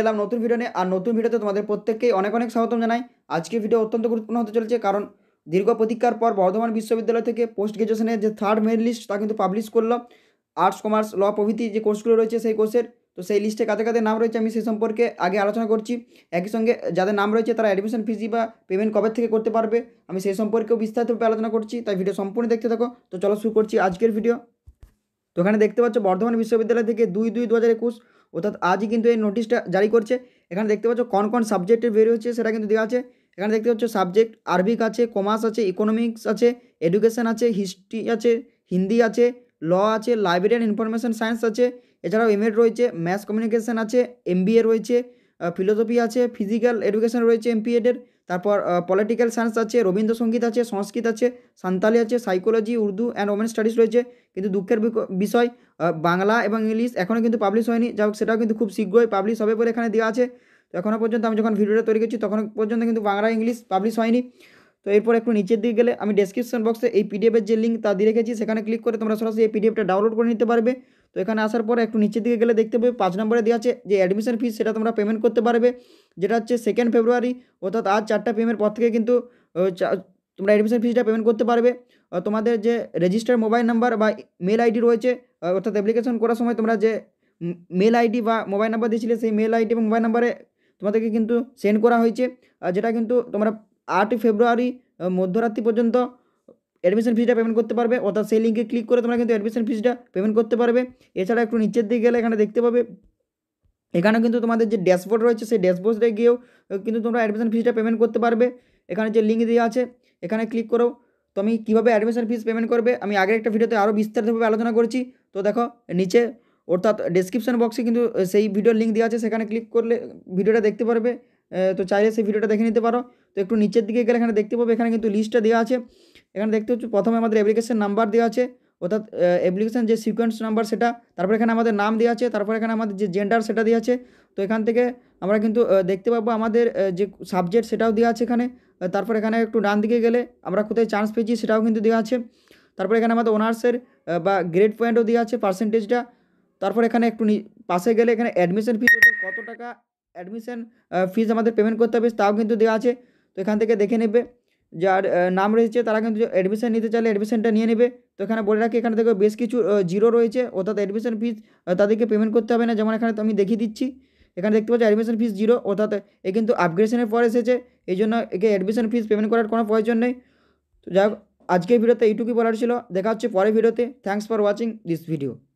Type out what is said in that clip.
এলাম নতুন ভিডিও নিয়ে আর নতুন ভিডিওতে তোমাদের প্রত্যেককেই অনেক অনেক স্বাগতম জানাই আজকে ভিডিও অত্যন্ত গুরুত্বপূর্ণ হতে চলেছে কারণ দীর্ঘ প্রতীক্ষার পর বর্ধমান বিশ্ববিদ্যালয় থেকে পোস্ট গ্রাজুয়েশনের যে থার্ড মেন লিস্ট তা কিন্তু পাবলিশ করলো আর্টস কমার্স ল প্রভৃতি যে কোর্সগুলো রয়েছে সেই কোর্সের তো সেই লিস্টে কাতে কাতে নাম রয়েছে আমি সেই সম্পর্কে আগে আলোচনা করছি একই সঙ্গে যাদের নাম রয়েছে তারা অ্যাডমিশন ফিজি বা পেমেন্ট কবে থেকে করতে পারবে আমি সেই সম্পর্কেও বিস্তারিতভাবে আলোচনা করছি তাই ভিডিও সম্পূর্ণ দেখতে থাকো তো চলো শুরু করছি আজকের ভিডিও তো এখানে দেখতে পাচ্ছ বর্ধমান বিশ্ববিদ্যালয় থেকে দুই দুই দু হাজার একুশ অর্থাৎ আজই কিন্তু এই নোটিশটা জারি করছে এখানে দেখতে পাচ্ছ কোন কোন সাবজেক্টের বের হচ্ছে সেটা কিন্তু দেওয়া আছে এখানে দেখতে পাচ্ছ সাবজেক্ট আরবিক আছে কমার্স আছে ইকোনমিক্স আছে এডুকেশান আছে হিস্ট্রি আছে হিন্দি আছে ল আছে লাইব্রেরি অ্যান্ড ইনফরমেশান সায়েন্স আছে এছাড়াও এমএড রয়েছে ম্যাথস কমিউনিকেশান আছে এমবিএ রয়েছে ফিলোসফি আছে ফিজিক্যাল এডুকেশান রয়েছে এমপিএডের তারপর পলিটিক্যাল সায়েন্স আছে রবীন্দ্রসঙ্গীত আছে সংস্কৃত আছে সান্তালি আছে psychology Urdu and women studies রয়েছে কিন্তু দুঃখের বিষয় বাংলা এবং ইংলিশ এখনও কিন্তু পাবলিশ হয়নি যা হোক সেটাও কিন্তু খুব শীঘ্রই পাবলিশ হবে বলে এখানে দেওয়া আছে তো এখনও পর্যন্ত আমি যখন ভিডিওটা তৈরি করছি তখন পর্যন্ত কিন্তু বাংলা ইংলিশ পাবলিশ হয়নি তো এরপর একটু নিচের দিকে গেলে আমি ডেসক্রিপশন বক্সে এই পিডিএফের যে লিঙ্ক তা দিয়ে রেখেছি সেখানে ক্লিক করে তোমরা সরাসরি এই পিডিএফটা ডাউনলোড করে নিতে পারবে তো এখানে আসার পর একটু নিচের দিকে গেলে দেখতে পাবে পাঁচ নম্বরে দেওয়া আছে যে অ্যাডমিশন ফিস সেটা তোমরা পেমেন্ট করতে পারবে যেটা হচ্ছে সেকেন্ড ফেব্রুয়ারি অর্থাৎ আজ চারটা পিএমের পর থেকে কিন্তু তোমরা অ্যাডমিশন ফিজটা পেমেন্ট করতে পারবে তোমাদের যে রেজিস্টার মোবাইল নাম্বার বা মেল আইডি রয়েছে অর্থাৎ অ্যাপ্লিকেশন করার সময় তোমরা যে মেল আইডি বা মোবাইল নাম্বার দিয়েছিলে সেই মেল আইডি এবং মোবাইল নাম্বারে তোমাদেরকে কিন্তু সেন্ড করা হয়েছে যেটা কিন্তু তোমরা আট ফেব্রুয়ারি মধ্যরাত্রি পর্যন্ত অ্যাডমিশন ফিজটা পেমেন্ট করতে পারবে অর্থাৎ সেই লিঙ্কে ক্লিক করে তোমরা কিন্তু অ্যাডমিশন ফিজটা পেমেন্ট করতে পারবে এছাড়া একটু নিচের দিকে গেলে এখানে দেখতে পাবে এখানে কিন্তু তোমাদের যে ড্যাশবোর্ড রয়েছে সেই ড্যাশবোর্ডে গিয়েও কিন্তু তোমরা অ্যাডমিশন ফিসটা পেমেন্ট করতে পারবে এখানে যে লিঙ্ক দেওয়া আছে এখানে ক্লিক করো তো আমি কীভাবে অ্যাডমিশন ফিস পেমেন্ট করবে আমি আগের একটা ভিডিওতে আরও বিস্তারিতভাবে আলোচনা করছি তো দেখো নিচে অর্থাৎ ডিসক্রিপশন বক্সে কিন্তু সেই ভিডিওর লিঙ্ক দেওয়া আছে সেখানে ক্লিক করলে ভিডিওটা দেখতে পারবে তো চাইলে সেই ভিডিওটা দেখে নিতে পারো তো একটু নিচের দিকে গেলে এখানে দেখতে পাবে এখানে কিন্তু লিস্টটা দেওয়া আছে এখানে দেখতে হচ্ছে প্রথমে আমাদের অ্যাপ্লিকেশন নাম্বার দেওয়া আছে অর্থাৎ অ্যাপ্লিকেশান যে সিকোয়েন্স নাম্বার সেটা তারপর এখানে আমাদের নাম দেওয়া আছে তারপর এখানে আমাদের যে জেন্ডার সেটা দেওয়া আছে তো এখান থেকে আমরা কিন্তু দেখতে পাবো আমাদের যে সাবজেক্ট সেটাও দেওয়া আছে এখানে তারপর এখানে একটু ডান দিকে গেলে আমরা কোথায় চান্স পেয়েছি সেটাও কিন্তু দেওয়া আছে তারপর এখানে আমাদের অনার্সের বা গ্রেড পয়েন্টও দেওয়া আছে পার্সেন্টেজটা তারপর এখানে একটু পাশে গেলে এখানে অ্যাডমিশন ফিজ কত টাকা অ্যাডমিশন ফিজ আমাদের পেমেন্ট করতে হবে তাও কিন্তু দেওয়া আছে তো এখান থেকে দেখে নেবে যার নাম রয়েছে তারা কিন্তু অ্যাডমিশন নিতে চাইলে অ্যাডমিশানটা নিয়ে নেবে তো এখানে বলে রাখি এখানে দেখো বেশ কিছু জিরো রয়েছে অর্থাৎ অ্যাডমিশন ফিস তাদেরকে পেমেন্ট করতে হবে না যেমন এখানে আমি দেখিয়ে দিচ্ছি এখানে দেখতে পাচ্ছি অ্যাডমিশন ফিস জিরো অর্থাৎ এ কিন্তু আপগ্রেশনের পর এসেছে এই জন্য একে অ্যাডমিশন ফিস পেমেন্ট করার কোনো প্রয়োজন নেই তো যাই হোক আজকের ভিডিওতে এইটুকুই বলার ছিল দেখা হচ্ছে পরের ভিডিওতে thanks for watching this video